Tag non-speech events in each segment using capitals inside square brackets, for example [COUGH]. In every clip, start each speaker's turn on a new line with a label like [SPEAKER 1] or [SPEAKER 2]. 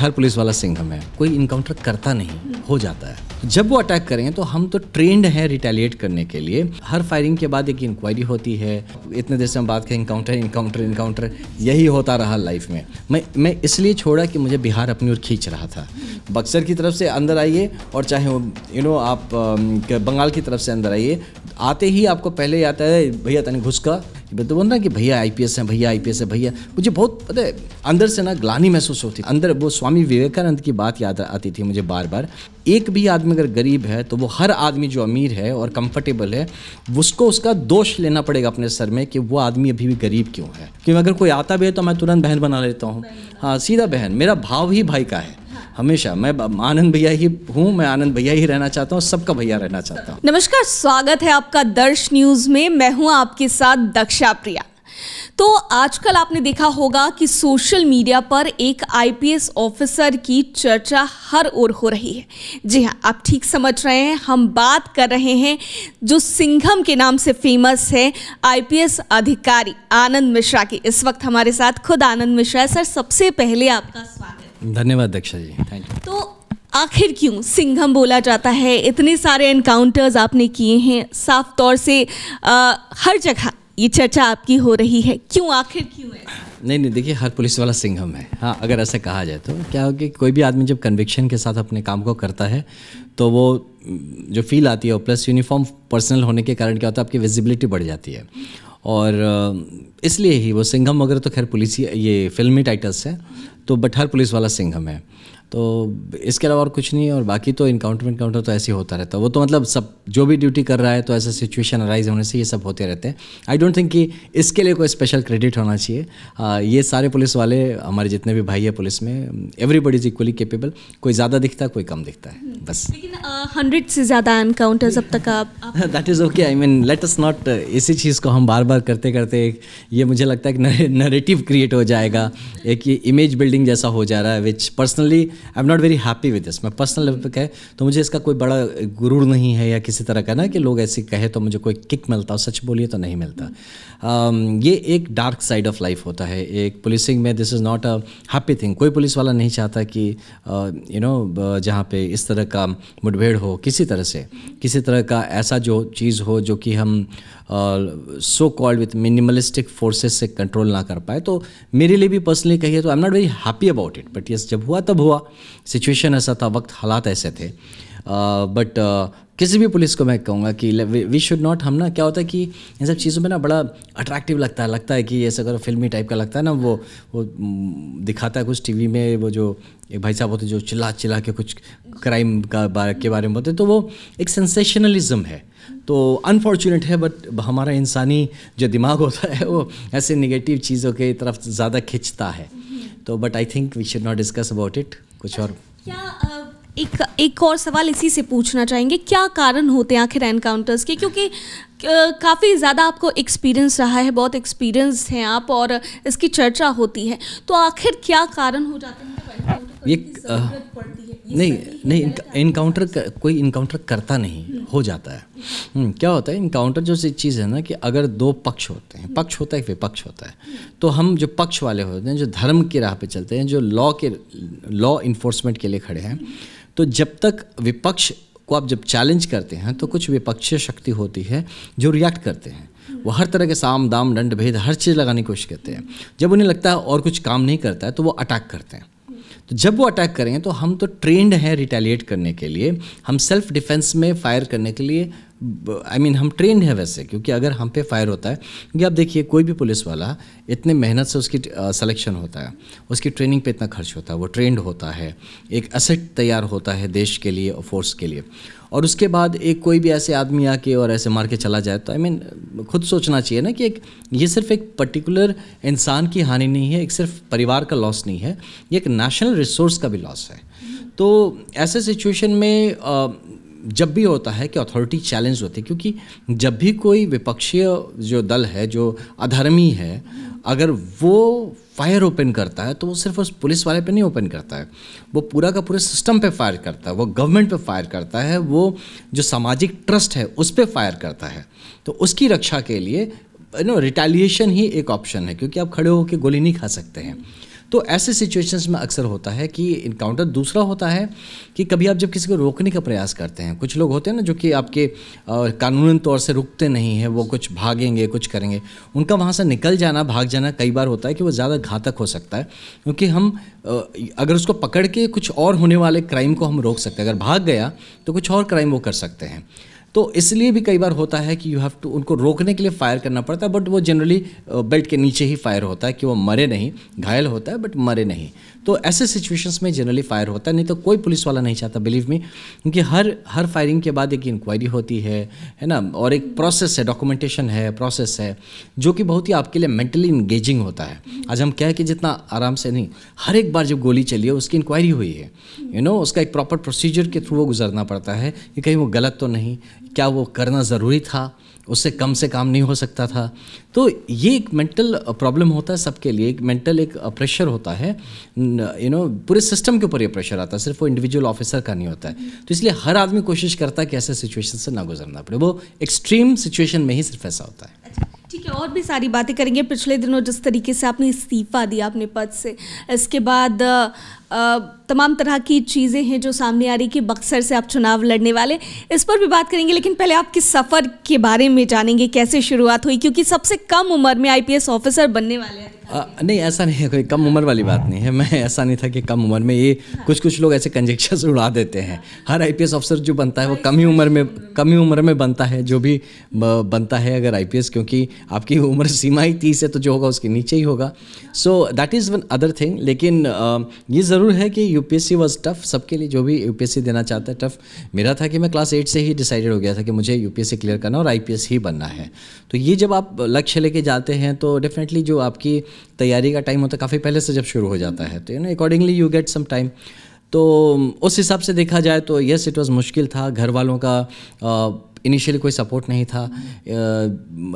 [SPEAKER 1] हर police वाला सिंघम है कोई इनकाउंटर करता नहीं हो जाता है जब वो अटैक करेंगे तो हम तो ट्रेंड हैं रिटेलिएट करने के लिए हर फायरिंग के बाद एक इंक्वायरी होती है इतने देर से हम बात करें इनकाउंटर इनकाउंटर इनकाउंटर यही होता रहा लाइफ में मैं मैं इसलिए छोड़ा कि मुझे बिहार अपनी ओर खींच रहा था बक्सर की तरफ से अंदर आइए और चाहे वो यू नो आप बंगाल की तरफ से अंदर आइए आते ही आपको पहले आता है भैया तने घुस का कि मैं तो बोल रहा कि भैया आई पी एस हैं भैया आई पी एस है भैया मुझे बहुत पता है अंदर से ना ग्लानी महसूस होती अंदर वो स्वामी विवेकानंद की बात याद आती थी मुझे बार बार एक भी आदमी अगर गरीब है तो वो हर आदमी जो अमीर है और कंफर्टेबल है उसको उसका दोष लेना पड़ेगा अपने सर में कि वो आदमी अभी भी गरीब क्यों है क्योंकि अगर कोई आता भी है तो मैं तुरंत बहन बना लेता हूँ हाँ सीधा बहन मेरा भाव ही भाई का है हमेशा मैं आनंद भैया ही हूँ मैं आनंद भैया ही रहना चाहता हूँ सबका भैया रहना चाहता हूँ
[SPEAKER 2] नमस्कार स्वागत है आपका दर्श न्यूज में मैं हूँ आपके साथ दक्षा प्रिया तो आजकल आपने देखा होगा कि सोशल मीडिया पर एक आईपीएस ऑफिसर की चर्चा हर ओर हो रही है जी हाँ आप ठीक समझ रहे हैं हम बात कर रहे हैं जो सिंघम के नाम से फेमस है आईपीएस अधिकारी आनंद मिश्रा की इस वक्त हमारे साथ खुद आनंद मिश्रा है सर सबसे पहले आपका
[SPEAKER 1] धन्यवाद दक्षा जी थैंक यू
[SPEAKER 2] तो आखिर क्यों सिंघम बोला जाता है इतने सारे एनकाउंटर्स आपने किए हैं साफ तौर से आ, हर जगह ये चर्चा आपकी हो रही है क्यों आखिर क्यों है
[SPEAKER 1] नहीं नहीं देखिए हर पुलिस वाला सिंघम है हाँ अगर ऐसा कहा जाए तो क्या हो कि कोई भी आदमी जब कन्विक्शन के साथ अपने काम को करता है तो वो जो फील आती है और प्लस यूनिफॉर्म पर्सनल होने के कारण क्या होता है आपकी विजिबिलिटी बढ़ जाती है और इसलिए ही वो सिंघम वगैरह तो खैर पुलिस ये फिल्मी टाइटल्स हैं तो बठार पुलिस वाला सिंघम है तो इसके अलावा और कुछ नहीं और बाकी तो इनकाउंटर इनकाउंटर तो ऐसे होता रहता है वो तो मतलब सब जो भी ड्यूटी कर रहा है तो ऐसा सिचुएशन अराइज होने से ये सब होते रहते हैं आई डोंट थिंक कि इसके लिए कोई स्पेशल क्रेडिट होना चाहिए ये सारे पुलिस वाले हमारे जितने भी भाई है पुलिस में एवरीबडी इज इक्वली केपेबल कोई ज़्यादा दिखता है कोई कम दिखता है
[SPEAKER 2] बस लेकिन हंड्रेड से ज़्यादा इनकाउंटर्स अब तक आप
[SPEAKER 1] that is okay I mean let us not इसी चीज़ को हम बार बार करते करते ये मुझे लगता है कि नरेटिव क्रिएट हो जाएगा एक ये इमेज बिल्डिंग जैसा हो जा रहा है which personally I am not very happy with this मैं पर्सनल लेवल पे कहे तो मुझे इसका कोई बड़ा गुरूर नहीं है या किसी तरह का ना कि लोग ऐसे कहे तो मुझे कोई किक मिलता हो सच बोलिए तो नहीं मिलता um, ये एक डार्क साइड ऑफ लाइफ होता है एक पुलिसिंग में this is not a happy thing कोई पुलिस वाला नहीं चाहता कि यू uh, नो uh, जहाँ पे इस तरह का मुठभेड़ हो किसी तरह से किसी तरह का ऐसा जो चीज़ हो जो कि हम uh, so called with minimalistic forces से कंट्रोल ना कर पाए तो मेरे लिए भी पर्सनली कहिए तो I am not very happy about it but yes जब हुआ तब हुआ सिचुएशन ऐसा था वक्त हालात ऐसे थे बट uh, किसी भी पुलिस को मैं कहूँगा कि वी शुड नॉट हम ना क्या होता है कि इन सब चीज़ों में ना बड़ा अट्रैक्टिव लगता है लगता है कि ऐसा अगर फिल्मी टाइप का लगता है ना वो वो दिखाता है कुछ टीवी में वो जो एक भाई साहब होते जो चिल्ला चिल्ला के कुछ क्राइम का बारे के बारे में बोलते तो वो एक सेंसेशनलिज्म है तो अनफॉर्चुनेट है बट हमारा इंसानी जो दिमाग होता है वो ऐसे निगेटिव चीज़ों की तरफ ज़्यादा खिंचता है तो but I think we should not discuss about it कुछ और अच्छा, क्या
[SPEAKER 2] एक एक और सवाल इसी से पूछना चाहेंगे क्या कारण होते हैं आखिर एनकाउंटर्स के क्योंकि काफ़ी ज़्यादा आपको एक्सपीरियंस रहा है बहुत एक्सपीरियंस हैं आप और इसकी चर्चा होती है तो आखिर क्या कारण हो जाते हैं
[SPEAKER 1] तो ये नहीं नहीं इनकाउंटर कोई इनकाउंटर करता नहीं हम्म। हो जाता है हम्म, क्या होता है इनकाउंटर जो चीज़ है ना कि अगर दो पक्ष होते हैं पक्ष होता है विपक्ष होता है हम्म। तो हम जो पक्ष वाले होते हैं जो धर्म के राह पे चलते हैं जो लॉ के लॉ इन्फोर्समेंट के लिए खड़े हैं तो जब तक विपक्ष को आप जब चैलेंज करते हैं तो कुछ विपक्षीय शक्ति होती है जो रिएक्ट करते हैं वो हर तरह के साम दाम दंड भेद हर चीज़ लगाने की कोशिश करते हैं जब उन्हें लगता है और कुछ काम नहीं करता है तो वो अटैक करते हैं तो जब वो अटैक करेंगे तो हम तो ट्रेंड हैं रिटेलिएट करने के लिए हम सेल्फ डिफेंस में फायर करने के लिए आई मीन हम ट्रेन है वैसे क्योंकि अगर हम पे फायर होता है क्योंकि आप देखिए कोई भी पुलिस वाला इतने मेहनत से उसकी सिलेक्शन होता है उसकी ट्रेनिंग पे इतना खर्च होता है वो ट्रेंड होता है एक असेट तैयार होता है देश के लिए और फोर्स के लिए और उसके बाद एक कोई भी ऐसे आदमी आके और ऐसे मार के चला जाए तो आई I मीन mean, खुद सोचना चाहिए ना कि एक ये सिर्फ एक पर्टिकुलर इंसान की हानि नहीं है एक सिर्फ परिवार का लॉस नहीं है ये एक नेशनल रिसोर्स का भी लॉस है तो ऐसे सिचुएशन में आ, जब भी होता है कि अथॉरिटी चैलेंज होती है क्योंकि जब भी कोई विपक्षीय जो दल है जो अधर्मी है अगर वो फायर ओपन करता है तो वो सिर्फ उस पुलिस वाले पे नहीं ओपन करता है वो पूरा का पूरा सिस्टम पे फायर करता है वो गवर्नमेंट पे फायर करता है वो जो सामाजिक ट्रस्ट है उस पर फायर करता है तो उसकी रक्षा के लिए नो रिटेलिएशन ही एक ऑप्शन है क्योंकि आप खड़े होकर गोली नहीं खा सकते हैं तो ऐसे सिचुएशंस में अक्सर होता है कि इनकाउंटर दूसरा होता है कि कभी आप जब किसी को रोकने का प्रयास करते हैं कुछ लोग होते हैं ना जो कि आपके कानून तौर से रुकते नहीं हैं वो कुछ भागेंगे कुछ करेंगे उनका वहाँ से निकल जाना भाग जाना कई बार होता है कि वो ज़्यादा घातक हो सकता है क्योंकि हम अगर उसको पकड़ के कुछ और होने वाले क्राइम को हम रोक सकते हैं अगर भाग गया तो कुछ और क्राइम वो कर सकते हैं तो इसलिए भी कई बार होता है कि यू हैव टू उनको रोकने के लिए फायर करना पड़ता है बट वो जनरली बेल्ट uh, के नीचे ही फायर होता है कि वो मरे नहीं घायल होता है बट मरे नहीं तो ऐसे सिचुएशंस में जनरली फायर होता है नहीं तो कोई पुलिस वाला नहीं चाहता बिलीव मी क्योंकि हर हर फायरिंग के बाद एक इंक्वायरी होती है है ना और एक प्रोसेस है डॉक्यूमेंटेशन है प्रोसेस है जो कि बहुत ही आपके लिए मेंटली इंगेजिंग होता है आज हम क्या है कि जितना आराम से नहीं हर एक बार जब गोली चली है उसकी इंक्वायरी हुई है यू you नो know, उसका एक प्रॉपर प्रोसीजर के थ्रू वो गुजरना पड़ता है कि कहीं वो गलत तो नहीं क्या वो करना ज़रूरी था उससे कम से काम नहीं हो सकता था तो ये एक मेंटल प्रॉब्लम uh, होता है सबके लिए एक मेंटल एक प्रेशर uh, होता है यू नो पूरे सिस्टम के ऊपर ये प्रेशर आता है सिर्फ वो इंडिविजुअल ऑफिसर का नहीं होता है तो इसलिए हर आदमी कोशिश करता है कि ऐसे सिचुएशन से ना गुजरना पड़े वो एक्सट्रीम सिचुएशन में ही सिर्फ ऐसा होता है अच्छा,
[SPEAKER 2] ठीक है और भी सारी बातें करेंगे पिछले दिनों जिस तरीके से आपने इस्तीफ़ा दिया अपने पद से इसके बाद uh, तमाम तरह की चीज़ें हैं जो सामने आ रही कि बक्सर से आप चुनाव लड़ने वाले इस पर भी बात करेंगे लेकिन पहले आपके सफ़र के बारे में जानेंगे कैसे शुरुआत हुई क्योंकि सबसे कम उम्र में आईपीएस ऑफिसर बनने वाले हैं
[SPEAKER 1] आ, नहीं ऐसा नहीं है कोई कम उम्र वाली बात नहीं है मैं ऐसा नहीं था कि कम उम्र में ये कुछ कुछ लोग ऐसे कंजेक्शन उड़ा देते हैं हर आईपीएस अफसर जो बनता है वो कम ही उम्र में कम ही उम्र में बनता है जो भी बनता है अगर आईपीएस क्योंकि आपकी [LAUGHS] उम्र सीमा ही तीस है तो जो होगा उसके नीचे ही होगा so that is one other thing लेकिन ये ज़रूर है कि यू पी वॉज टफ़ सबके लिए जो भी यू देना चाहता है टफ़ मेरा था कि मैं क्लास एट से ही डिसाइडेड हो गया था कि मुझे यू क्लियर करना और आई ही बनना है तो ये जब आप लक्ष्य लेके जाते हैं तो डेफिनेटली जो आपकी तैयारी का टाइम होता है काफ़ी पहले से जब शुरू हो जाता है तो you know accordingly you get some time तो उस हिसाब से देखा जाए तो यस इट वॉज़ मुश्किल था घर वालों का इनिशियली कोई सपोर्ट नहीं था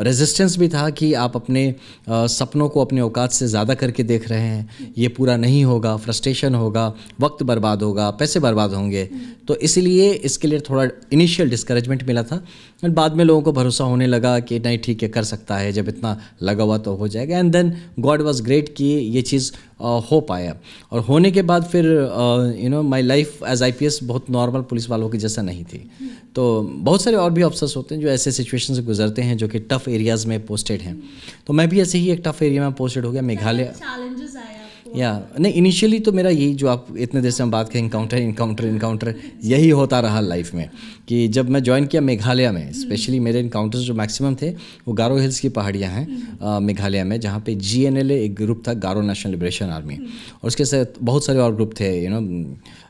[SPEAKER 1] रेजिस्टेंस भी था कि आप अपने सपनों को अपने औकात से ज़्यादा करके देख रहे हैं ये पूरा नहीं होगा फ्रस्ट्रेशन होगा वक्त बर्बाद होगा पैसे बर्बाद होंगे तो इसलिए इसके लिए थोड़ा इनिशियल डिस्करेजमेंट मिला था एंड बाद में लोगों को भरोसा होने लगा कि नहीं ठीक है कर सकता है जब इतना लगा हुआ तो हो जाएगा and then god was great कि ये चीज़ हो पाया और होने के बाद फिर you know my life as I बहुत नॉर्मल पुलिस वालों की जैसा नहीं थी तो बहुत सारे और भी ऑफिसर्स होते हैं जो ऐसे सिचुएशन से गुजरते हैं जो कि टफ़ एरियाज़ में पोस्टेड हैं तो मैं भी ऐसे ही एक टफ़ एरिया में पोस्टेड हो गया मेघालय या नहीं इनिशियली तो मेरा यही जो आप इतने देर से हम बात करें इनकाउंटर इनकाउंटर इनकाउंटर यही होता रहा लाइफ में कि जब मैं ज्वाइन किया मेघालय में स्पेशली हम्म। मेरे इनकाउंटर्स जो मैक्सिमम थे वो गारो हिल्स की पहाड़ियाँ हैं हम्म। मेघालय में जहाँ पे जी एक ग्रुप था गारो नेशनल लिबरेशन आर्मी और उसके साथ बहुत सारे और ग्रुप थे you know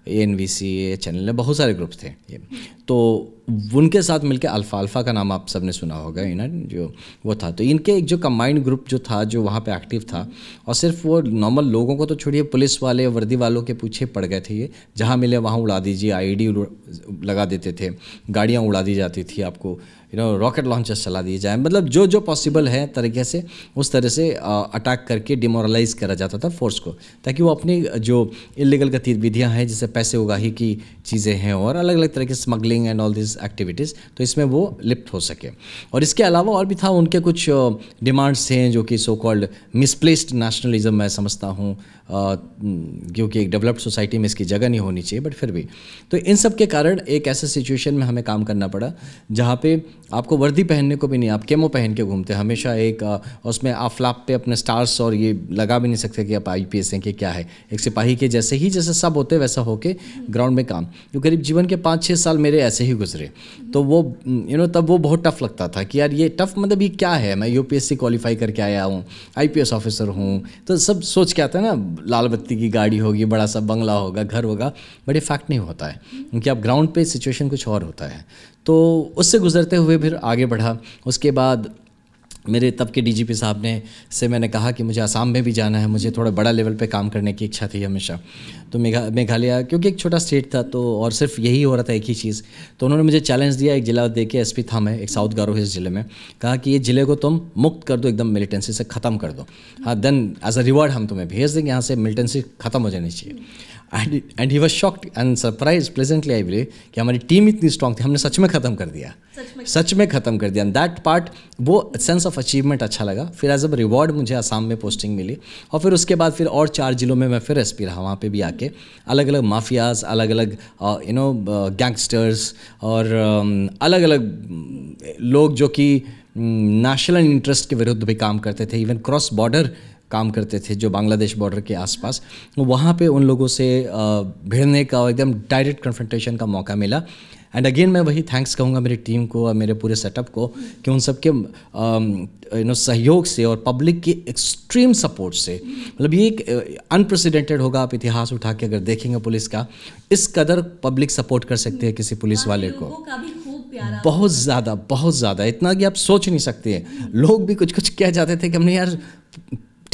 [SPEAKER 1] A N V C A channel है बहुत सारे ग्रुप्स थे ये तो उनके साथ मिलकर अल्फ़ा अल्फ़ा का नाम आप सबने सुना होगा यू ना जो वो था तो इनके एक जो कम्बाइंड ग्रुप जो था जो वहाँ पे एक्टिव था और सिर्फ वो नॉर्मल लोगों को तो छोड़िए पुलिस वाले वर्दी वालों के पीछे पड़ गए थे ये जहाँ मिले वहाँ उड़ा दीजिए आई लगा देते थे गाड़ियाँ उड़ा दी जाती थी आपको यू नो रॉकेट लॉन्चर्स चला दिए जाए मतलब जो जो पॉसिबल है तरीके से उस तरह से अटैक करके डिमोरलाइज करा जाता था फोर्स को ताकि वो अपनी जो इलीगल गतिविधियाँ हैं जैसे पैसे उगाही की चीज़ें हैं और अलग अलग तरह की smuggling and all this activities तो इसमें वो लिप्त हो सके और इसके अलावा और भी था उनके कुछ डिमांड्स हैं जो कि सो कॉल्ड मिसप्लेस्ड नेशनलिज्म मैं समझता हूँ क्योंकि एक डेवलप्ड सोसाइटी में इसकी जगह नहीं होनी चाहिए बट फिर भी तो इन सब के कारण एक ऐसे सिचुएशन में हमें काम करना पड़ा जहाँ पे आपको वर्दी पहनने को भी नहीं आप केमो पहन के घूमते हैं हमेशा एक उसमें आफलाप पे अपने स्टार्स और ये लगा भी नहीं सकते कि आप आई पी हैं कि क्या है एक सिपाही के जैसे ही जैसे सब होते वैसा होके ग्राउंड में काम तो करीब जीवन के पाँच छः साल मेरे ऐसे ही गुजरे तो वो यू नो तब वो बहुत टफ लगता था कि यार ये टफ मतलब ये क्या है मैं यू पी क्वालिफाई करके आया हूँ आई ऑफिसर हूँ तो सब सोच के आता है ना लाल बत्ती की गाड़ी होगी बड़ा सा बंगला होगा घर होगा बट ये फैक्ट नहीं होता है क्योंकि आप ग्राउंड पे सिचुएशन कुछ और होता है तो उससे गुज़रते हुए फिर आगे बढ़ा उसके बाद मेरे तब के डीजीपी साहब ने से मैंने कहा कि मुझे आसाम में भी जाना है मुझे थोड़ा बड़ा लेवल पे काम करने की इच्छा थी हमेशा तो मेघा मेघालय क्योंकि एक छोटा स्टेट था तो और सिर्फ यही हो रहा था एक ही चीज़ तो उन्होंने मुझे चैलेंज दिया एक ज़िला देके एस एस था मैं एक साउथ गारो हिल्स ज़िले में कहा कि ये ज़िले को तुम मुक्त कर दो एकदम मिलिटेंसी से ख़त्म कर दो हाँ देन एज अ रिवॉर्ड हम तुम्हें भेज देंगे यहाँ से मिलिटेंसी ख़त्म हो जानी चाहिए and and he was shocked and surprise pleasantly I believe कि हमारी टीम इतनी स्ट्रांग थी हमने सच में ख़त्म कर दिया सच में ख़त्म कर दिया एंड दैट पार्ट वो सेंस ऑफ अचीवमेंट अच्छा लगा फिर एज अ रिवॉर्ड मुझे आसाम में पोस्टिंग मिली और फिर उसके बाद फिर और चार जिलों में मैं फिर एस पी रहा वहाँ पर भी आके अलग अलग माफियाज अलग अलग यू नो गैंगस्टर्स और um, अलग अलग mm, लोग जो कि नेशनल mm, इंटरेस्ट के विरुद्ध भी काम करते थे इवन क्रॉस बॉर्डर काम करते थे जो बांग्लादेश बॉर्डर के आसपास वहाँ पे उन लोगों से भिड़ने का एकदम डायरेक्ट कन्फ्रंटेशन का मौका मिला एंड अगेन मैं वही थैंक्स कहूँगा मेरी टीम को और मेरे पूरे सेटअप को कि उन सबके यू नो सहयोग से और पब्लिक की एक्सट्रीम सपोर्ट से मतलब ये एक अनप्रेसिडेंटेड होगा आप इतिहास उठा के अगर देखेंगे पुलिस का इस कदर पब्लिक सपोर्ट कर सकते हैं किसी पुलिस वाले को बहुत ज़्यादा बहुत ज़्यादा इतना कि आप सोच नहीं सकते हैं लोग भी कुछ कुछ कह जाते थे कि हमने यार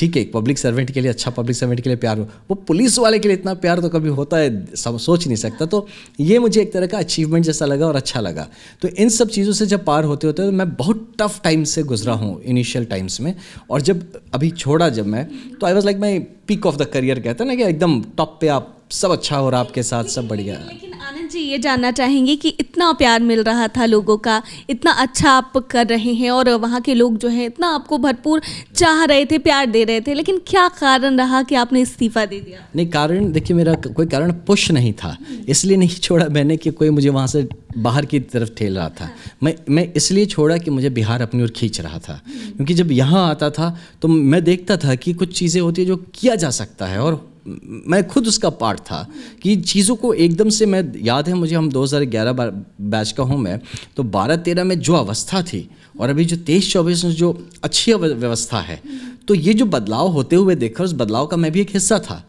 [SPEAKER 1] ठीक है एक पब्लिक सर्वेंट के लिए अच्छा पब्लिक सर्वेंट के लिए प्यार हो वो पुलिस वाले के लिए इतना प्यार तो कभी होता है सब सोच नहीं सकता तो ये मुझे एक तरह का अचीवमेंट जैसा लगा और अच्छा लगा तो इन सब चीज़ों से जब पार होते होते तो मैं बहुत टफ टाइम से गुजरा हूँ इनिशियल टाइम्स में और जब अभी छोड़ा जब मैं तो I was like my peak of the career कहता ना कि एकदम टॉप पे आप सब अच्छा हो रहा आपके साथ सब बढ़िया
[SPEAKER 2] जी ये जानना चाहेंगे कि इतना प्यार मिल रहा था लोगों का इतना अच्छा आप कर रहे हैं और वहाँ के लोग जो हैं इतना आपको भरपूर चाह रहे थे प्यार दे रहे थे लेकिन क्या कारण रहा कि आपने इस्तीफा दे दिया
[SPEAKER 1] नहीं कारण देखिए मेरा कोई कारण पुश नहीं था इसलिए नहीं छोड़ा मैंने कि कोई मुझे वहाँ से बाहर की तरफ ठेल रहा था मैं मैं इसलिए छोड़ा कि मुझे बिहार अपनी ओर खींच रहा था क्योंकि जब यहाँ आता था तो मैं देखता था कि कुछ चीज़ें होती है जो किया जा सकता है और मैं खुद उसका पार्ट था कि चीज़ों को एकदम से मैं याद है मुझे हम 2011 बैच का हूँ मैं तो 12-13 में जो अवस्था थी और अभी जो तेईस चौबीस में जो अच्छी व्यवस्था है तो ये जो बदलाव होते हुए देखा उस बदलाव का मैं भी एक हिस्सा था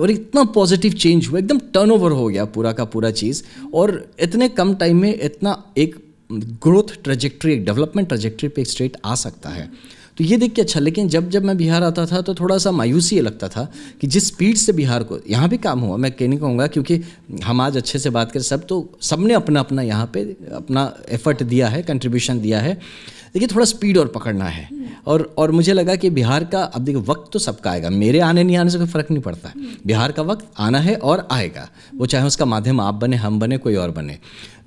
[SPEAKER 1] और इतना पॉजिटिव चेंज हुआ एकदम टर्नओवर हो गया पूरा का पूरा चीज़ और इतने कम टाइम में इतना एक ग्रोथ ट्रेजेक्ट्री एक डेवलपमेंट ट्रेजेक्ट्री पे एक स्ट्रेट आ सकता है तो ये देख के अच्छा लेकिन जब जब मैं बिहार आता था तो थोड़ा सा मायूसी लगता था कि जिस स्पीड से बिहार को यहाँ भी काम हुआ मैं कह नहीं कहूँगा क्योंकि हम आज अच्छे से बात करें सब तो सब ने अपना अपना यहाँ पर अपना एफर्ट दिया है कंट्रीब्यूशन दिया है देखिए थोड़ा स्पीड और पकड़ना है और और मुझे लगा कि बिहार का अब देखिए वक्त तो सबका आएगा मेरे आने नहीं आने से कोई फ़र्क नहीं पड़ता बिहार का वक्त आना है और आएगा वो चाहे उसका माध्यम आप बने हम बने कोई और बने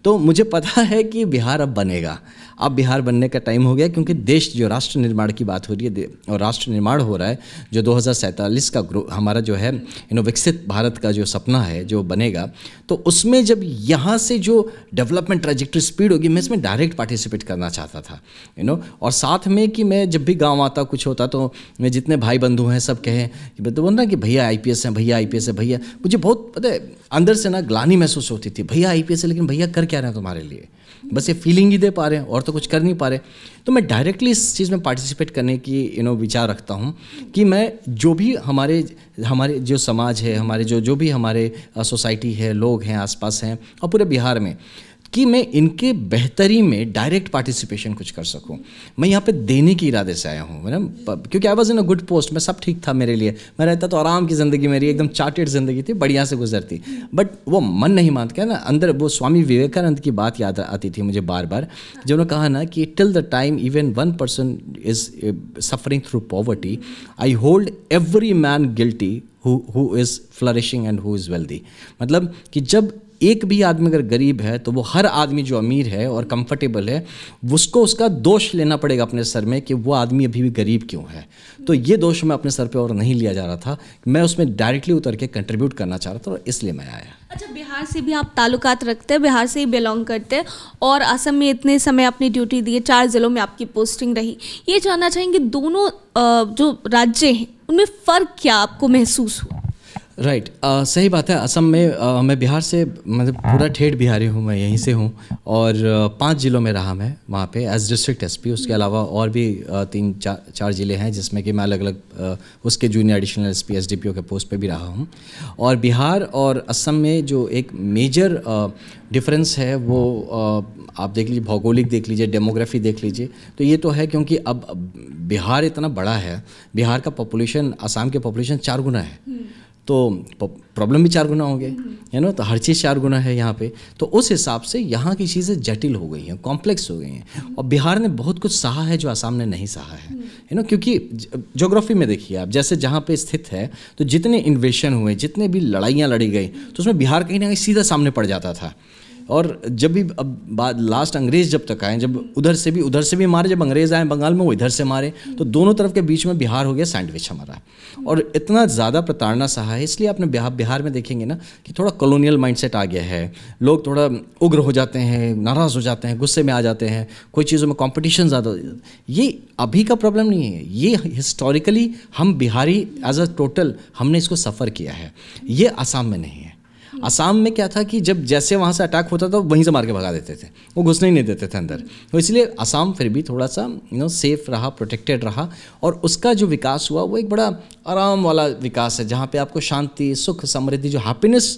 [SPEAKER 1] तो मुझे पता है कि बिहार अब बनेगा अब बिहार बनने का टाइम हो गया क्योंकि देश जो राष्ट्र निर्माण की बात हो रही है और राष्ट्र निर्माण हो रहा है जो दो का हमारा जो है यू नो विकसित भारत का जो सपना है जो बनेगा तो उसमें जब यहाँ से जो डेवलपमेंट ट्रेजेक्ट्री स्पीड होगी मैं इसमें डायरेक्ट पार्टिसिपेट करना चाहता था यू नो और साथ में कि मैं जब भी गाँव आता कुछ होता तो मैं जितने भाई बंधु हैं सब कहें कि तो बोल रहा कि भैया आई पी एस हैं भैया आई पी एस है भैया मुझे बहुत पता है अंदर से ना ग्लानी महसूस होती थी भैया आई पी एस है लेकिन भैया कर क्या रहे हैं तुम्हारे लिए बस ये फीलिंग ही दे पा रहे हैं और तो तो कुछ कर नहीं पा रहे तो मैं डायरेक्टली इस चीज़ में पार्टिसिपेट करने की यू नो विचार रखता हूँ कि मैं जो भी हमारे हमारे जो समाज है हमारे जो जो भी हमारे सोसाइटी है लोग हैं आसपास हैं और पूरे बिहार में कि मैं इनके बेहतरी में डायरेक्ट पार्टिसिपेशन कुछ कर सकूं मैं यहाँ पे देने के इरादे से आया हूँ मैडम क्योंकि I was in a good post मैं सब ठीक था मेरे लिए मैं रहता तो आराम की ज़िंदगी मेरी एकदम चार्टेड ज़िंदगी थी बढ़िया से गुजरती बट वो मन नहीं मानते क्या ना अंदर वो स्वामी विवेकानंद की बात याद आती थी मुझे बार बार जब उन्होंने कहा ना कि till the time even one person is suffering through poverty I hold every man guilty who is flourishing and who is wealthy मतलब कि जब एक भी आदमी अगर गरीब है तो वो हर आदमी जो अमीर है और कंफर्टेबल है उसको उसका दोष लेना पड़ेगा अपने सर में कि वो आदमी अभी भी गरीब क्यों है तो ये दोष मैं अपने सर पे और नहीं लिया जा रहा था मैं उसमें डायरेक्टली उतर के कंट्रीब्यूट करना चाह रहा था और इसलिए मैं आया
[SPEAKER 2] अच्छा बिहार से भी आप ताल्लुकात रखते हैं बिहार से ही बिलोंग करते हैं और असम में इतने समय अपनी ड्यूटी दी है चार ज़िलों में आपकी पोस्टिंग रही ये जानना चाहेंगे दोनों जो राज्य हैं उनमें फ़र्क क्या आपको महसूस हुआ
[SPEAKER 1] राइट right. uh, सही बात है असम में uh, मैं बिहार से मतलब पूरा ठेठ बिहारी हूँ मैं यहीं से हूँ और uh, पांच ज़िलों में रहा मैं वहाँ पे एज डिस्ट्रिक्ट एसपी उसके अलावा और भी uh, तीन चा, चार ज़िले हैं जिसमें कि मैं अलग अलग uh, उसके junior additional S P S D P O के पोस्ट पे भी रहा हूँ और बिहार और असम में जो एक मेजर डिफरेंस uh, है वो uh, आप देख लीजिए भौगोलिक देख लीजिए डेमोग्राफी देख लीजिए तो ये तो है क्योंकि अब बिहार इतना बड़ा है बिहार का पॉपुलेशन असम के पॉपुलेशन चार गुना है हम्म। तो प्रॉब्लम भी चार गुना हो गए हम्म। है ना तो हर चीज़ चार गुना है यहाँ पे तो उस हिसाब से यहाँ की चीज़ें जटिल हो गई हैं कॉम्प्लेक्स हो गई हैं हम्म। और बिहार ने बहुत कुछ सहा है जो आसाम ने नहीं सहा है हम्म। है ना क्योंकि जोग्राफी में देखिए आप जैसे जहाँ पे स्थित है तो जितने इन्वेशन हुए जितने भी लड़ाइयाँ लड़ी गई तो उसमें बिहार कहीं ना कहीं सीधा सामने पड़ जाता था और जब भी अब बात लास्ट अंग्रेज़ जब तक आए जब उधर से भी उधर से भी मारे जब अंग्रेज़ आए बंगाल में वो इधर से मारे तो दोनों तरफ के बीच में बिहार हो गया सैंडविच हमारा और इतना ज़्यादा प्रताड़ना सहा है इसलिए आपने बिहार बिहार में देखेंगे ना कि थोड़ा कॉलोनियल माइंडसेट आ गया है लोग थोड़ा उग्र हो जाते हैं नाराज़ हो जाते हैं गुस्से में आ जाते हैं कोई चीज़ों में कॉम्पिटिशन ज़्यादा ये अभी का प्रॉब्लम नहीं है ये हिस्टोरिकली हम बिहारी एज अ टोटल हमने इसको सफ़र किया है ये आसाम में नहीं है आसाम में क्या था कि जब जैसे वहाँ से अटैक होता था वहीं से मार के भगा देते थे वो घुसने ही नहीं देते थे अंदर तो इसलिए आसाम फिर भी थोड़ा सा यू नो सेफ रहा प्रोटेक्टेड रहा और उसका जो विकास हुआ वो एक बड़ा आराम वाला विकास है जहाँ पे आपको शांति सुख समृद्धि जो हैप्पीनेस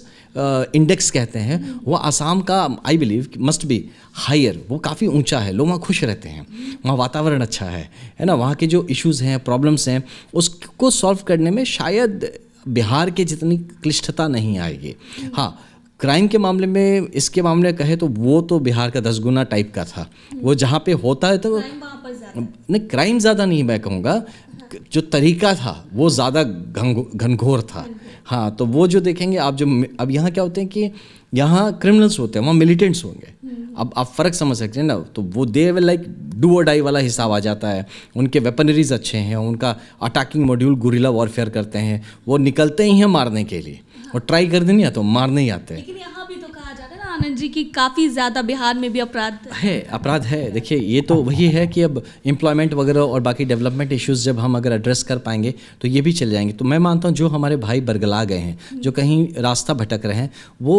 [SPEAKER 1] इंडेक्स uh, कहते हैं वो आसाम का I believe must be higher वो काफ़ी ऊंचा है लोग वहाँ खुश रहते हैं वहाँ वातावरण अच्छा है है ना वहाँ के जो इश्यूज़ हैं प्रॉब्लम्स हैं उसको सॉल्व करने में शायद बिहार के जितनी क्लिष्टता नहीं आएगी हाँ क्राइम के मामले में इसके मामले में कहे तो वो तो बिहार का दस गुना टाइप का था वो जहाँ पे होता है तो नहीं क्राइम ज़्यादा नहीं मैं कहूँगा जो तरीका था वो ज़्यादा घनघोर था हाँ तो वो जो देखेंगे आप जो अब यहाँ क्या होते हैं कि यहाँ क्रिमिनल्स होते हैं वहाँ मिलिटेंट्स होंगे अब आप फ़र्क समझ सकते हैं ना तो वो दे वे लाइक डू और डाई वाला हिसाब आ जाता है उनके वेपनरीज अच्छे हैं उनका अटैकिंग मॉड्यूल गुरिला वॉरफेयर करते हैं वो निकलते ही हैं मारने के लिए और ट्राई कर देनी तो मारने ही आते तो
[SPEAKER 2] हैं आनंद जी की काफ़ी ज़्यादा बिहार में भी अपराध
[SPEAKER 1] है अपराध है देखिए ये तो वही है कि अब एम्प्लॉयमेंट वगैरह और बाकी डेवलपमेंट इश्यूज जब हम अगर एड्रेस कर पाएंगे तो ये भी चले जाएंगे तो मैं मानता हूँ जो हमारे भाई बरगला गए हैं जो कहीं रास्ता भटक रहे हैं वो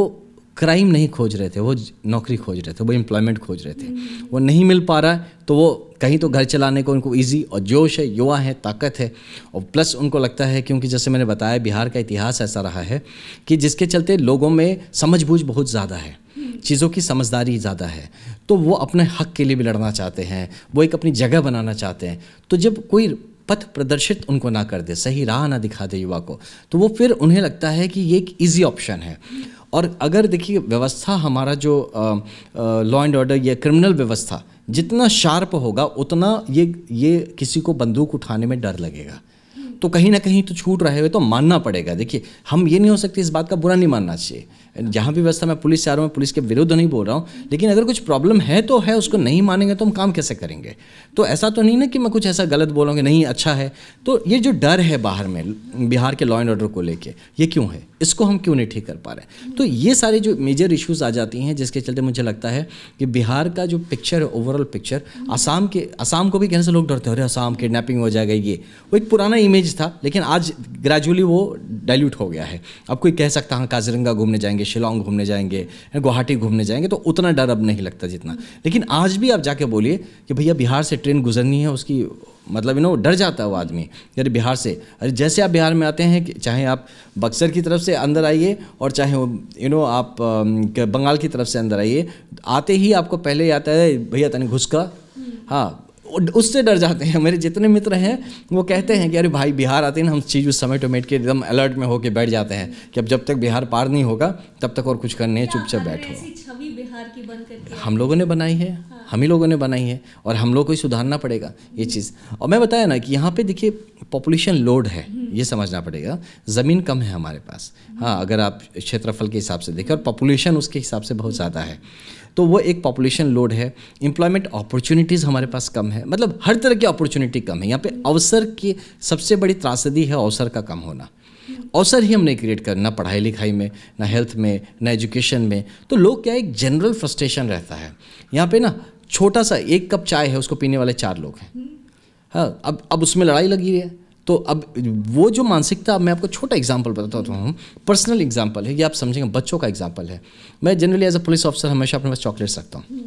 [SPEAKER 1] क्राइम नहीं खोज रहे थे वो नौकरी खोज रहे थे वो एम्प्लॉयमेंट खोज रहे थे वो नहीं मिल पा रहा है तो वो कहीं तो घर चलाने को उनको इजी और जोश है युवा है ताकत है और प्लस उनको लगता है क्योंकि जैसे मैंने बताया बिहार का इतिहास ऐसा रहा है कि जिसके चलते लोगों में समझबूझ बहुत ज़्यादा है चीज़ों की समझदारी ज़्यादा है तो वो अपने हक के लिए भी लड़ना चाहते हैं वो एक अपनी जगह बनाना चाहते हैं तो जब कोई पथ प्रदर्शित उनको ना कर दे सही राह ना दिखा दे युवा को तो वो फिर उन्हें लगता है कि ये एक ईजी ऑप्शन है और अगर देखिए व्यवस्था हमारा जो लॉ एंड ऑर्डर या क्रिमिनल व्यवस्था जितना शार्प होगा उतना ये ये किसी को बंदूक उठाने में डर लगेगा तो कहीं ना कहीं तो छूट रहे हुए तो मानना पड़ेगा देखिए हम ये नहीं हो सकते इस बात का बुरा नहीं मानना चाहिए जहाँ भी व्यवस्था मैं पुलिस से आ रहा हूँ पुलिस के विरुद्ध नहीं बोल रहा हूँ लेकिन अगर कुछ प्रॉब्लम है तो है उसको नहीं मानेंगे तो हम काम कैसे करेंगे तो ऐसा तो नहीं ना कि मैं कुछ ऐसा गलत बोलूँगी नहीं अच्छा है तो ये जो डर है बाहर में बिहार के लॉ एंड ऑर्डर को लेके ये क्यों है इसको हम क्यों नहीं ठीक कर पा रहे तो ये सारे जो मेजर इश्यूज आ जाती हैं जिसके चलते मुझे लगता है कि बिहार का जो पिक्चर है ओवरऑल पिक्चर आसाम के आसाम को भी कहने से लोग डरते हो रहे आसाम किडनैपिंग हो जाएगा ये वो एक पुराना इमेज था लेकिन आज ग्रेजुअली वो डाइल्यूट हो गया है अब कोई कह सकता हाँ काजिरंगा घूमने जाएंगे जाएंगे शिलोंग घूमने जाएंगे गुवाहाटी घूमने जाएंगे तो उतना डर अब नहीं लगता जितना लेकिन आज भी आप जाके बोलिए कि भैया बिहार से ट्रेन गुजरनी है उसकी मतलब यू नो डर जाता है वो आदमी अरे बिहार से अरे जैसे आप बिहार में आते हैं चाहे आप बक्सर की तरफ से अंदर आइए और चाहे यू नो आप बंगाल की तरफ से अंदर आइए आते ही आपको पहले आता है भैया तन घुस का हाँ उससे डर जाते हैं मेरे जितने मित्र हैं वो कहते हैं कि अरे भाई बिहार आते हैं ना हम चीज उस समय टोमेट के एकदम अलर्ट में होकर बैठ जाते हैं कि अब जब तक बिहार पार नहीं होगा तब तक और कुछ करने चुपचाप
[SPEAKER 2] बैठो
[SPEAKER 1] हम लोगों ने बनाई है हाँ। हम ही लोगों ने बनाई है और हम लोग को ही सुधारना पड़ेगा ये चीज़ और मैं बताया ना कि यहाँ पे देखिए पॉपुलेशन लोड है हम्म। ये समझना पड़ेगा ज़मीन कम है हमारे पास हाँ अगर आप क्षेत्रफल के हिसाब से देखें और पॉपुलेशन उसके हिसाब से बहुत हम्म। ज़्यादा है तो वो एक पॉपुलेशन लोड है एम्प्लॉयमेंट अपॉर्चुनिटीज़ हमारे पास कम है मतलब हर तरह की अपॉर्चुनिटी कम है यहाँ पे अवसर की सबसे बड़ी त्रासदी है अवसर का कम होना अवसर ही हम नहीं क्रिएट कर ना पढ़ाई लिखाई में ना हेल्थ में ना एजुकेशन में तो लोग क्या एक जनरल फ्रस्ट्रेशन रहता है यहाँ पे ना छोटा सा एक कप चाय है उसको पीने वाले चार लोग हैं हाँ अब अब उसमें लड़ाई लगी हुई है तो अब वो जो मानसिकता मैं आपको छोटा एग्जाम्पल बताता हूँ पर्सनल एग्जाम्पल है ये आप समझेंगे बच्चों का एग्जाम्पल है मैं generally as a police officer हमेशा अपने पास चॉकलेट्स रखता हूँ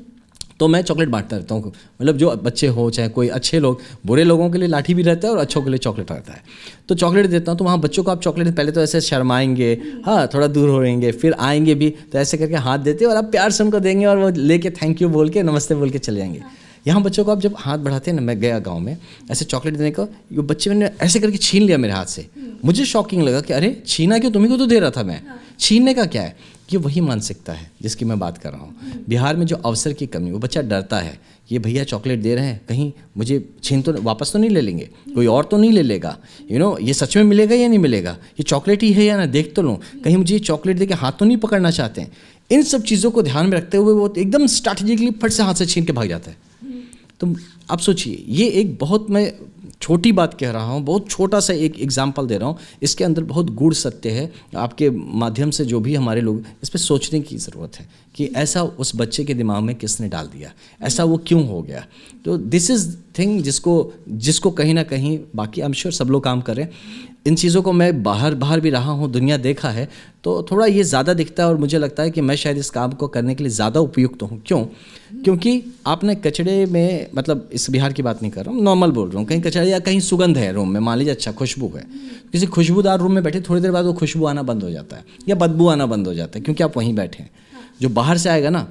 [SPEAKER 1] तो मैं चॉकलेट बांटता रहता हूँ मतलब जो बच्चे हो चाहे कोई अच्छे लोग बुरे लोगों के लिए लाठी भी रहता है और अच्छों के लिए चॉकलेट रहता है तो चॉकलेट देता हूँ तो वहाँ बच्चों को आप चॉकलेट पहले तो ऐसे शर्माएंगे हाँ थोड़ा दूर रहेंगे फिर आएंगे भी तो ऐसे करके हाथ देते और आप प्यार से उनको देंगे और वो लेके थैंक यू बोल के नमस्ते बोल के चले जाएंगे यहाँ बच्चों को आप जब हाथ बढ़ाते हैं ना मैं गया गाँव में ऐसे चॉकलेट देने का ये बच्चे मैंने ऐसे करके छीन लिया मेरे हाथ से मुझे शॉकिंग लगा कि अरे छीना क्यों तुम्हें को तो दे रहा था मैं हाँ। छीनने का क्या है ये वही मानसिकता है जिसकी मैं बात कर रहा हूँ हम्म। बिहार में जो अवसर की कमी वो बच्चा डरता है ये भैया चॉकलेट दे रहे हैं कहीं मुझे छीन तो वापस तो नहीं ले लेंगे कोई और तो नहीं ले लेगा यू नो ये सच में मिलेगा या नहीं मिलेगा ये चॉकलेट ही है या ना देख तो लूँ हम्म। कहीं मुझे ये चॉकलेट दे के हाथ तो नहीं पकड़ना चाहते हैं इन सब चीज़ों को ध्यान में रखते हुए वो एकदम स्ट्रैटेजिकली फट से हाथ से छीन के भाग जाता है तो आप सोचिए ये एक बहुत मैं छोटी बात कह रहा हूँ बहुत छोटा सा एक एग्जाम्पल दे रहा हूँ इसके अंदर बहुत गुड़ सत्य है आपके माध्यम से जो भी हमारे लोग इस पर सोचने की ज़रूरत है कि ऐसा उस बच्चे के दिमाग में किसने डाल दिया ऐसा वो क्यों हो गया तो दिस इज़ थिंग जिसको जिसको कहीं ना कहीं बाकी आई एम श्योर सब लोग काम कर रहे हैं इन चीज़ों को मैं बाहर बाहर भी रहा हूँ दुनिया देखा है तो थोड़ा ये ज़्यादा दिखता है और मुझे लगता है कि मैं शायद इस काम को करने के लिए ज़्यादा उपयुक्त हूँ क्यों क्योंकि आपने कचड़े में मतलब इस बिहार की बात नहीं कर रहा हूँ नॉर्मल बोल रहा हूँ कहीं कचड़े या कहीं सुगंध है रूम में मान लीजिए अच्छा खुशबू है किसी खुशबूदार रूम में बैठे थोड़ी देर बाद वो खुशबू आना बंद हो जाता है या बदबू आना बंद हो जाता है क्योंकि आप वहीं बैठे हैं जो बाहर से आएगा ना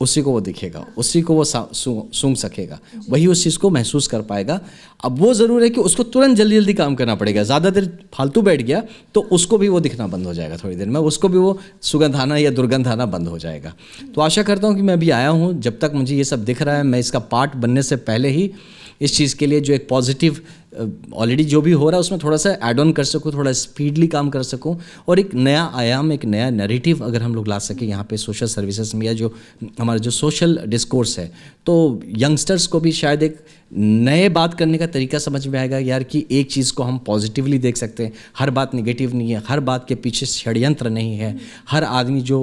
[SPEAKER 1] उसी को वो दिखेगा उसी को वो सूंघ सकेगा वही उस चीज़ को महसूस कर पाएगा अब वो ज़रूर है कि उसको तुरंत जल्दी जल्दी काम करना पड़ेगा ज़्यादा देर फालतू बैठ गया तो उसको भी वो दिखना बंद हो जाएगा थोड़ी देर में उसको भी वो सुगंध आना या दुर्गंध आना बंद हो जाएगा तो आशा करता हूँ कि मैं अभी आया हूँ जब तक मुझे ये सब दिख रहा है मैं इसका पार्ट बनने से पहले ही इस चीज़ के लिए जो एक पॉजिटिव ऑलरेडी जो भी हो रहा है उसमें थोड़ा सा एड ऑन कर सकूँ थोड़ा स्पीडली काम कर सकूँ और एक नया आयाम एक नया नरेटिव अगर हम लोग ला सकें यहाँ पे सोशल सर्विसेज में या जो हमारा जो सोशल डिस्कोर्स है तो यंगस्टर्स को भी शायद एक नए बात करने का तरीका समझ में आएगा यार कि एक चीज़ को हम पॉजिटिवली देख सकते हैं हर बात निगेटिव नहीं है हर बात के पीछे षड्यंत्र नहीं है हर आदमी जो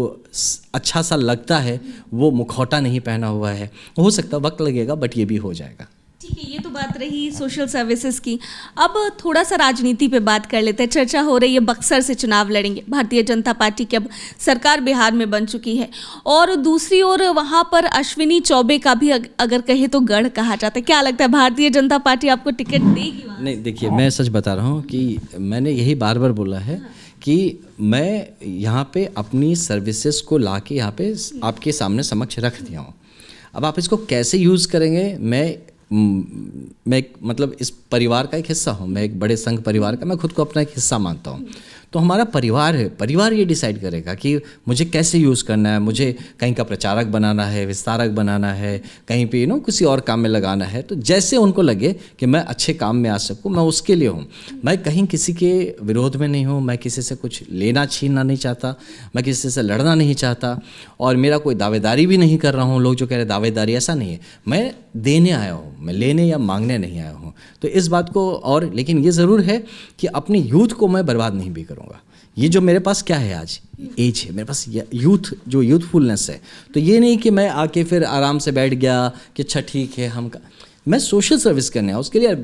[SPEAKER 1] अच्छा सा लगता है वो मुखौटा नहीं पहना हुआ है हो सकता वक्त लगेगा बट ये भी हो जाएगा
[SPEAKER 2] ठीक है ये तो बात रही सोशल सर्विसेज की अब थोड़ा सा राजनीति पे बात कर लेते हैं चर्चा हो रही है बक्सर से चुनाव लड़ेंगे भारतीय जनता पार्टी की अब सरकार बिहार में बन चुकी है और दूसरी ओर वहाँ पर अश्विनी चौबे का भी अगर कहे तो गढ़ कहा जाता है क्या लगता है भारतीय जनता पार्टी आपको टिकट देगी
[SPEAKER 1] नहीं देखिए मैं सच बता रहा हूँ कि मैंने यही बार बार बोला है हाँ। कि मैं यहाँ पे अपनी सर्विसेज को ला के यहाँ पे आपके सामने समक्ष रख दिया हूँ अब आप इसको कैसे यूज़ करेंगे मैं मैं एक मतलब इस परिवार का एक हिस्सा हूँ मैं एक बड़े संघ परिवार का मैं खुद को अपना एक हिस्सा मानता हूँ तो हमारा परिवार है परिवार ये डिसाइड करेगा कि मुझे कैसे यूज़ करना है मुझे कहीं का प्रचारक बनाना है विस्तारक बनाना है कहीं पे यू नो किसी और काम में लगाना है तो जैसे उनको लगे कि मैं अच्छे काम में आ सकूँ मैं उसके लिए हूँ मैं कहीं किसी के विरोध में नहीं हूँ मैं किसी से कुछ लेना छीनना नहीं चाहता मैं किसी से लड़ना नहीं चाहता और मेरा कोई दावेदारी भी नहीं कर रहा हूँ लोग जो कह रहे दावेदारी ऐसा नहीं है मैं देने आया हूँ मैं लेने या मांगने नहीं आया हूँ तो इस बात को और लेकिन ये ज़रूर है कि अपनी यूथ को मैं बर्बाद नहीं भी करूँ करूँगा ये जो मेरे पास क्या है आज एज है मेरे पास यूथ जो यूथफुलनेस है तो ये नहीं कि मैं आके फिर आराम से बैठ गया कि अच्छा ठीक है हम मैं सोशल सर्विस करने आया उसके लिए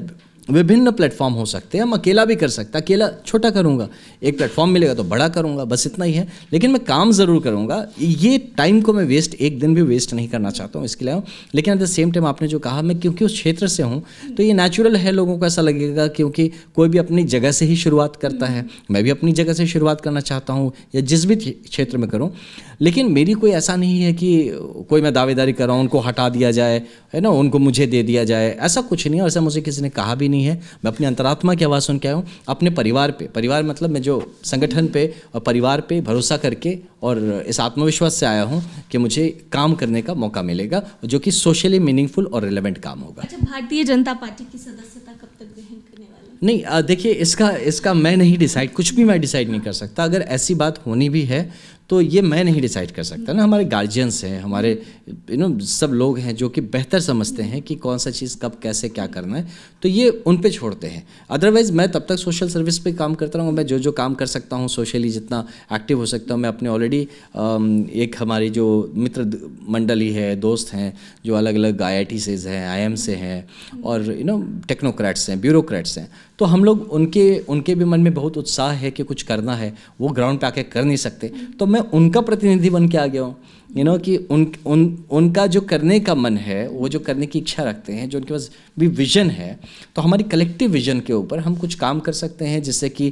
[SPEAKER 1] विभिन्न प्लेटफॉर्म हो सकते हैं हम अकेला भी कर सकते अकेला छोटा करूँगा एक प्लेटफॉर्म मिलेगा तो बड़ा करूँगा बस इतना ही है लेकिन मैं काम ज़रूर करूँगा ये टाइम को मैं वेस्ट एक दिन भी वेस्ट नहीं करना चाहता हूँ इसके लिए लेकिन एट द सेम टाइम आपने जो कहा मैं क्योंकि उस क्षेत्र से हूँ तो ये नेचुरल है लोगों को ऐसा लगेगा क्योंकि कोई भी अपनी जगह से ही शुरुआत करता है मैं भी अपनी जगह से शुरुआत करना चाहता हूँ या जिस भी क्षेत्र में करूँ लेकिन मेरी कोई ऐसा नहीं है कि कोई मैं दावेदारी कर रहा हूँ उनको हटा दिया जाए है ना उनको मुझे दे दिया जाए ऐसा कुछ नहीं है ऐसा मुझे किसी ने कहा भी नहीं है मैं अपनी अंतरात्मा की आवाज़ सुन के आया हूँ अपने परिवार पे परिवार मतलब मैं जो संगठन पे और परिवार पे भरोसा करके और इस आत्मविश्वास से आया हूँ कि मुझे काम करने का मौका मिलेगा जो कि सोशली मीनिंगफुल और रिलेवेंट काम होगा अच्छा
[SPEAKER 2] भारतीय जनता पार्टी की सदस्यता कब तक ग्रहण करने
[SPEAKER 1] वाले नहीं देखिए इसका इसका मैं नहीं डिसाइड कुछ भी मैं डिसाइड नहीं कर सकता अगर ऐसी बात होनी भी है तो ये मैं नहीं डिसाइड कर सकता ना हमारे गार्जियंस हैं हमारे यू नो सब लोग हैं जो कि बेहतर समझते हैं कि कौन सा चीज़ कब कैसे क्या करना है तो ये उन पर छोड़ते हैं अदरवाइज़ मैं तब तक सोशल सर्विस पर काम करता रहूँगा मैं जो जो काम कर सकता हूँ सोशली जितना एक्टिव हो सकता हूँ मैं अपने ऑलरेडी um, एक हमारी जो मित्र मंडली है दोस्त हैं जो अलग अलग आई आई टी सेज हैं आई एम से हैं और यू नो टेक्नोक्रेट्स हैं ब्यूरोक्रेट्स हैं तो हम लोग उनके उनके भी मन में बहुत उत्साह है कि कुछ करना है वो ग्राउंड पे आके कर नहीं सकते तो मैं मैं उनका प्रतिनिधि बन के आ गया हूँ यू नो कि उन उन उनका जो करने का मन है वो जो करने की इच्छा रखते हैं जो उनके पास भी विजन है तो हमारी कलेक्टिव विजन के ऊपर हम कुछ काम कर सकते हैं जिससे कि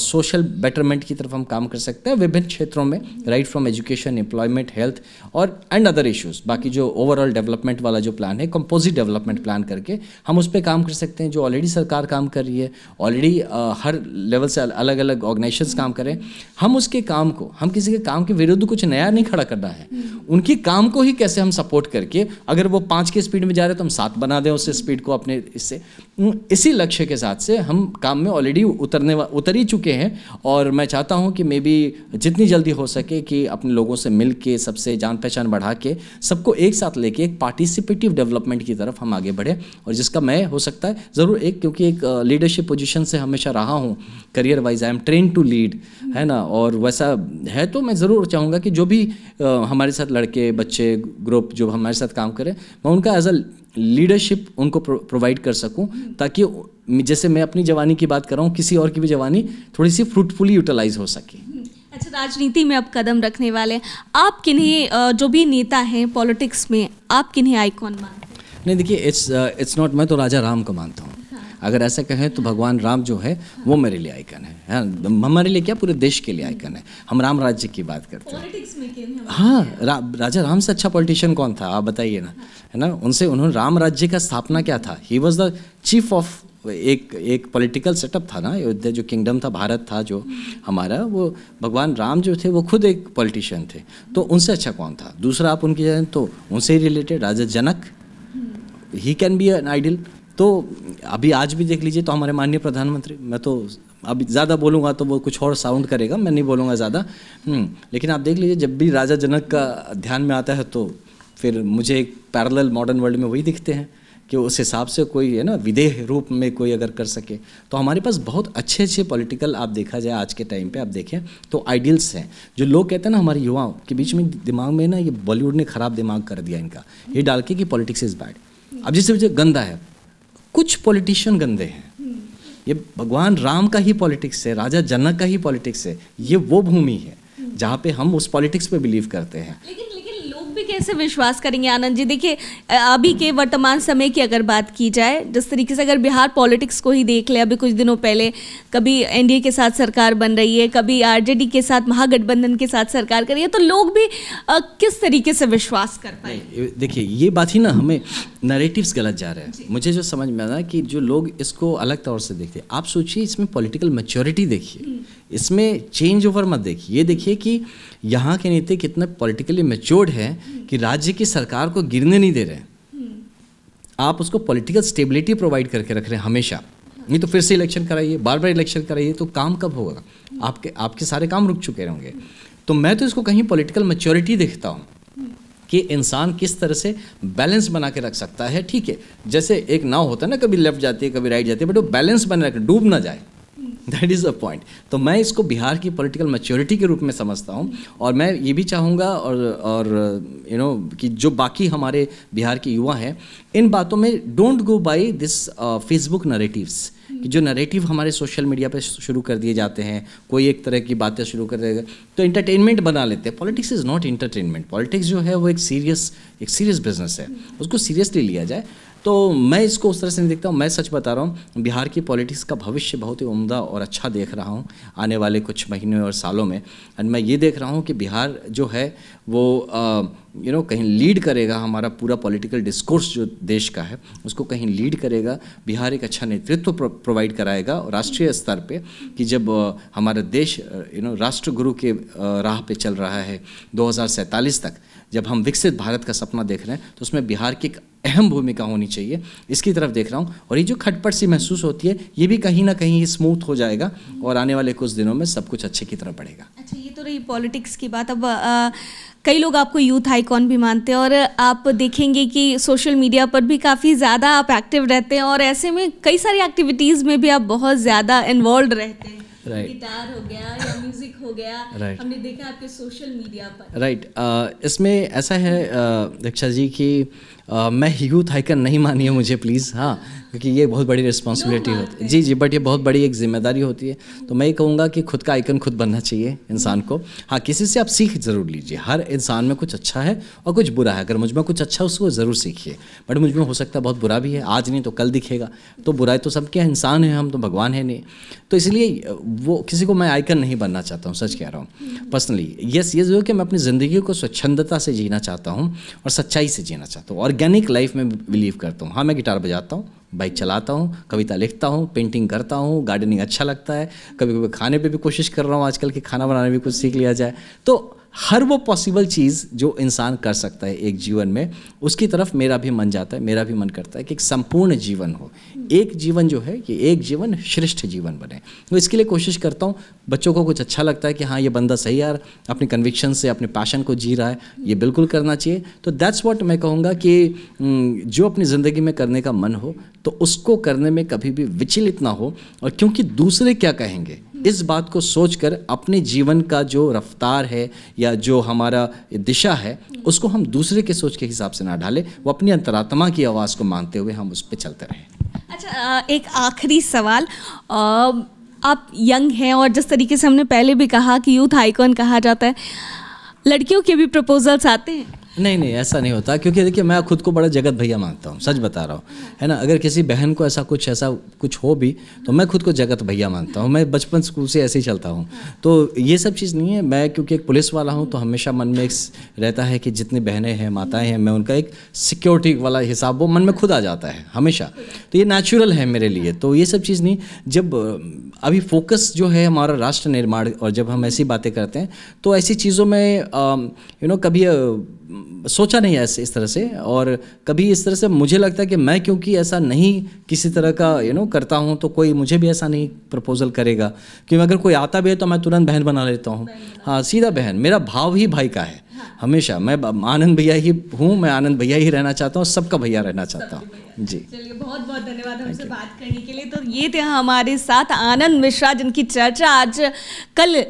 [SPEAKER 1] सोशल बेटरमेंट की तरफ हम काम कर सकते हैं विभिन्न क्षेत्रों में right from education employment health और एंड अदर इश्यूज़ बाकी जो ओवरऑल डेवलपमेंट वाला जो प्लान है कंपोजिट डेवलपमेंट प्लान करके हम उस पर काम कर सकते हैं जो ऑलरेडी सरकार काम कर रही है ऑलरेडी हर लेवल से अलग अलग ऑर्गेनाइजेशन काम करें हम उसके काम को हम किसी के काम के विरुद्ध कुछ नया नहीं खड़ा करना है हैं उनकी काम को ही कैसे हम सपोर्ट करके अगर वो पाँच की स्पीड में जा रहे हैं तो हम सात बना दें उस स्पीड को अपने इससे इसी लक्ष्य के साथ से हम काम में ऑलरेडी उतरने उतर ही चुके हैं और मैं चाहता हूँ कि मे बी जितनी जल्दी हो सके कि अपने लोगों से मिल के सबसे जान पहचान बढ़ा के सबको एक साथ लेके एक पार्टिसिपेटिव डेवलपमेंट की तरफ हम आगे बढ़े और जिसका मैं हो सकता है ज़रूर एक क्योंकि एक लीडरशिप पोजिशन से हमेशा रहा हूँ career wise I am train to lead है ना और वैसा है तो मैं ज़रूर चाहूँगा कि जो भी आ, हमारे साथ लड़के बच्चे ग्रुप जो हमारे साथ काम करें मैं उनका एज अ लीडरशिप उनको प्रोवाइड कर सकूँ ताकि जैसे मैं अपनी जवानी की बात कर रहा हूँ किसी और की भी जवानी थोड़ी सी फ्रूटफुली यूटिलाइज हो सके
[SPEAKER 2] अच्छा राजनीति में अब कदम रखने वाले आप किन्हीं जो भी नेता हैं पॉलिटिक्स में आप किन्हीं आइकॉन मानते
[SPEAKER 1] नहीं देखिए इट्स इट्स नॉट मैं तो राजा राम को मानता हूँ अगर ऐसा कहें तो भगवान राम जो है वो मेरे लिए आइकन है हाँ, हमारे लिए क्या पूरे देश के लिए आइकन है हम राम राज्य की बात करते हैं हाँ रा, राजा राम से अच्छा पॉलिटिशियन कौन था आप बताइए ना है ना उनसे उन्होंने राम राज्य का स्थापना क्या था he was the chief of एक एक पॉलिटिकल सेटअप था ना अयोध्या जो किंगडम था भारत था जो हमारा वो भगवान राम जो थे वो खुद एक पॉलिटिशियन थे तो उनसे अच्छा कौन था दूसरा आप उनकी जाए तो उनसे ही related Raja Janak he can be an ideal तो अभी आज भी देख लीजिए तो हमारे माननीय प्रधानमंत्री मैं तो अब ज़्यादा बोलूँगा तो वो कुछ और साउंड करेगा मैं नहीं बोलूँगा ज़्यादा हम्म, लेकिन आप देख लीजिए जब भी राजा जनक का ध्यान में आता है तो फिर मुझे एक पैरल मॉडर्न वर्ल्ड में वही दिखते हैं कि उस हिसाब से कोई है ना विदेह रूप में कोई अगर कर सके तो हमारे पास बहुत अच्छे अच्छे पॉलिटिकल आप देखा जाए आज के टाइम पे आप देखें तो आइडियल्स हैं जो लोग कहते हैं ना हमारे युवाओं के बीच में दिमाग में ना ये बॉलीवुड ने ख़राब दिमाग कर दिया इनका ये डाल के कि पॉलिटिक्स इज़ बैड अब जिससे मुझे गंदा है कुछ पॉलिटिशियन गंदे हैं ये भगवान राम का ही पॉलिटिक्स है राजा जनक का ही पॉलिटिक्स है ये वो भूमि है जहाँ पे हम उस पॉलिटिक्स पे बिलीव करते हैं लेकिन
[SPEAKER 2] कैसे विश्वास करेंगे आनंद जी देखिए अभी के वर्तमान समय की अगर बात की जाए जिस तरीके से अगर बिहार पॉलिटिक्स को ही देख ले अभी कुछ दिनों पहले कभी एनडीए के साथ सरकार बन रही है कभी आरजेडी के साथ महागठबंधन के साथ सरकार कर रही है तो लोग भी आ, किस तरीके से विश्वास कर
[SPEAKER 1] पाए देखिए ये बात ही ना हमें नरेटिव्स गलत जा रहे हैं मुझे जो समझ में आ रहा है कि जो लोग इसको अलग तौर से देखते आप सोचिए इसमें पॉलिटिकल मेच्योरिटी देखिए हम्म। इसमें चेंज ओवर मत देखिए ये देखिए कि यहाँ के नेता कितने पॉलिटिकली मेच्योर्ड हैं कि राज्य की सरकार को गिरने नहीं दे रहे आप उसको पॉलिटिकल स्टेबिलिटी प्रोवाइड करके रख रहे हैं हमेशा नहीं तो फिर से इलेक्शन कराइए बार बार इलेक्शन कराइए तो काम कब होगा आपके आपके सारे काम रुक चुके होंगे तो मैं तो इसको कहीं पॉलिटिकल मेच्योरिटी देखता हूँ कि इंसान किस तरह से बैलेंस बना के रख सकता है ठीक है जैसे एक नाव होता है ना कभी लेफ्ट जाती है कभी राइट जाती है बट वो बैलेंस बना रख डूब ना जाए दैट इज़ अ पॉइंट तो मैं इसको बिहार की पॉलिटिकल मैच्योरिटी के रूप में समझता हूँ और मैं ये भी चाहूँगा और और यू you नो know, कि जो बाकी हमारे बिहार के युवा हैं इन बातों में don't go by this Facebook narratives कि जो नरेटिव हमारे सोशल मीडिया पे शुरू कर दिए जाते हैं कोई एक तरह की बातें शुरू कर देगा तो इंटरटेनमेंट बना लेते हैं politics is not entertainment politics जो है वो एक सीरियस एक सीरियस बिजनेस है उसको सीरियसली लिया जाए तो मैं इसको उस तरह से नहीं देखता हूँ मैं सच बता रहा हूँ बिहार की पॉलिटिक्स का भविष्य बहुत ही उमदा और अच्छा देख रहा हूँ आने वाले कुछ महीनों और सालों में एंड मैं ये देख रहा हूँ कि बिहार जो है वो यू नो कहीं लीड करेगा हमारा पूरा पॉलिटिकल डिस्कोर्स जो देश का है उसको कहीं लीड करेगा बिहार एक अच्छा नेतृत्व प्रोवाइड कराएगा राष्ट्रीय स्तर पे कि जब हमारा देश यू नो राष्ट्रगुरु के राह पे चल रहा है दो तक जब हम विकसित भारत का सपना देख रहे हैं तो उसमें बिहार की एक अहम भूमिका होनी चाहिए इसकी तरफ देख रहा हूँ और ये जो खटपट सी महसूस होती है ये भी कहीं ना कहीं स्मूथ हो जाएगा और आने वाले कुछ दिनों में सब कुछ अच्छे की तरफ बढ़ेगा अच्छा
[SPEAKER 2] ये तो रही पॉलिटिक्स की बात अब कई लोग आपको यूथ आइकॉन भी मानते हैं और आप देखेंगे कि सोशल मीडिया पर भी काफ़ी ज़्यादा आप एक्टिव रहते हैं और ऐसे में कई सारी एक्टिविटीज़ में भी आप बहुत ज़्यादा इन्वॉल्व रहते हैं गिटार हो गया या म्यूजिक हो गया right. हमने देखा आपके सोशल मीडिया पर
[SPEAKER 1] राइट right. uh, इसमें ऐसा है uh, दीक्षा जी की आ, मैं यूथ आइकन नहीं मानिए मुझे प्लीज़ हाँ क्योंकि ये बहुत बड़ी रिस्पॉन्सिबिलिटी होती है जी जी बट ये बहुत बड़ी एक जिम्मेदारी होती है तो मैं ये कहूँगा कि खुद का आइकन खुद बनना चाहिए इंसान को हाँ किसी से आप सीख ज़रूर लीजिए हर इंसान में कुछ अच्छा है और कुछ बुरा है अगर मुझ में कुछ अच्छा है उसको ज़रूर सीखिए बट मुझ में हो सकता है बहुत बुरा भी है आज नहीं तो कल दिखेगा तो बुराई तो सबके इंसान है हम तो भगवान है नहीं तो इसलिए वो किसी को मैं आइकन नहीं बनना चाहता हूँ सच कह रहा हूँ पर्सनली यस ये जो कि मैं अपनी ज़िंदगी को स्वच्छंदता से जीना चाहता हूँ और सच्चाई से जीना चाहता हूँ और ऑर्गेनिक लाइफ में बिलीव करता हूँ हाँ मैं गिटार बजाता हूँ बाइक चलाता हूँ कविता लिखता हूँ पेंटिंग करता हूँ गार्डनिंग अच्छा लगता है कभी कभी खाने पे भी कोशिश कर रहा हूँ आजकल के खाना बनाने भी कुछ सीख लिया जाए तो हर वो पॉसिबल चीज़ जो इंसान कर सकता है एक जीवन में उसकी तरफ मेरा भी मन जाता है मेरा भी मन करता है कि एक संपूर्ण जीवन हो एक जीवन जो है कि एक जीवन श्रेष्ठ जीवन बने तो इसके लिए कोशिश करता हूँ बच्चों को कुछ अच्छा लगता है कि हाँ ये बंदा सही यार अपने कन्विक्शन से अपने पैशन को जी रहा है ये बिल्कुल करना चाहिए तो दैट्स वॉट मैं कहूँगा कि जो अपनी ज़िंदगी में करने का मन हो तो उसको करने में कभी भी विचलित ना हो और क्योंकि दूसरे क्या कहेंगे इस बात को सोचकर अपने जीवन का जो रफ्तार है या जो हमारा दिशा है उसको हम दूसरे के सोच के हिसाब से ना ढालें वो अपनी अंतरात्मा की आवाज़ को मानते हुए हम उस पर चलते रहें
[SPEAKER 2] अच्छा एक आखिरी सवाल आप यंग हैं और जिस तरीके से हमने पहले भी कहा कि यूथ आइकॉन कहा जाता है लड़कियों के भी प्रपोजल्स आते हैं
[SPEAKER 1] नहीं नहीं ऐसा नहीं होता क्योंकि देखिए मैं खुद को बड़ा जगत भैया मानता हूँ सच बता रहा हूँ है ना अगर किसी बहन को ऐसा कुछ ऐसा कुछ हो भी तो मैं खुद को जगत भैया मानता हूँ मैं बचपन स्कूल से ऐसे ही चलता हूँ तो ये सब चीज़ नहीं है मैं क्योंकि एक पुलिस वाला हूँ तो हमेशा मन में एक रहता है कि जितनी बहनें हैं माताएँ हैं मैं उनका एक सिक्योरिटी वाला हिसाब वो मन में खुद आ जाता है हमेशा तो ये नेचुरल है मेरे लिए तो ये सब चीज़ नहीं जब अभी फोकस जो है हमारा राष्ट्र निर्माण और जब हम ऐसी बातें करते हैं तो ऐसी चीज़ों में यू नो कभी सोचा नहीं ऐसे इस तरह से और कभी इस तरह से मुझे लगता है कि मैं क्योंकि ऐसा नहीं किसी तरह का यू you नो know, करता हूँ तो कोई मुझे भी ऐसा नहीं प्रपोज़ल करेगा क्योंकि अगर कोई आता भी है तो मैं तुरंत बहन बना लेता हूँ हाँ सीधा बहन मेरा भाव ही भाई का है हमेशा मैं आनंद भैया ही हूँ मैं आनंद भैया ही रहना चाहता हूँ सबका भैया रहना चाहता हूँ जी
[SPEAKER 2] चलिए बहुत बहुत धन्यवाद हमसे बात करने के लिए तो ये थे हमारे साथ आनंद मिश्रा जिनकी चर्चा आज कल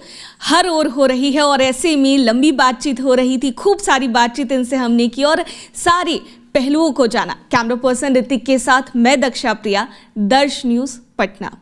[SPEAKER 2] हर ओर हो रही है और ऐसे में लंबी बातचीत हो रही थी खूब सारी बातचीत इनसे हमने की और सारे पहलुओं को जाना कैमरा पर्सन ऋतिक के साथ मैं दक्षा प्रिया दर्श न्यूज़ पटना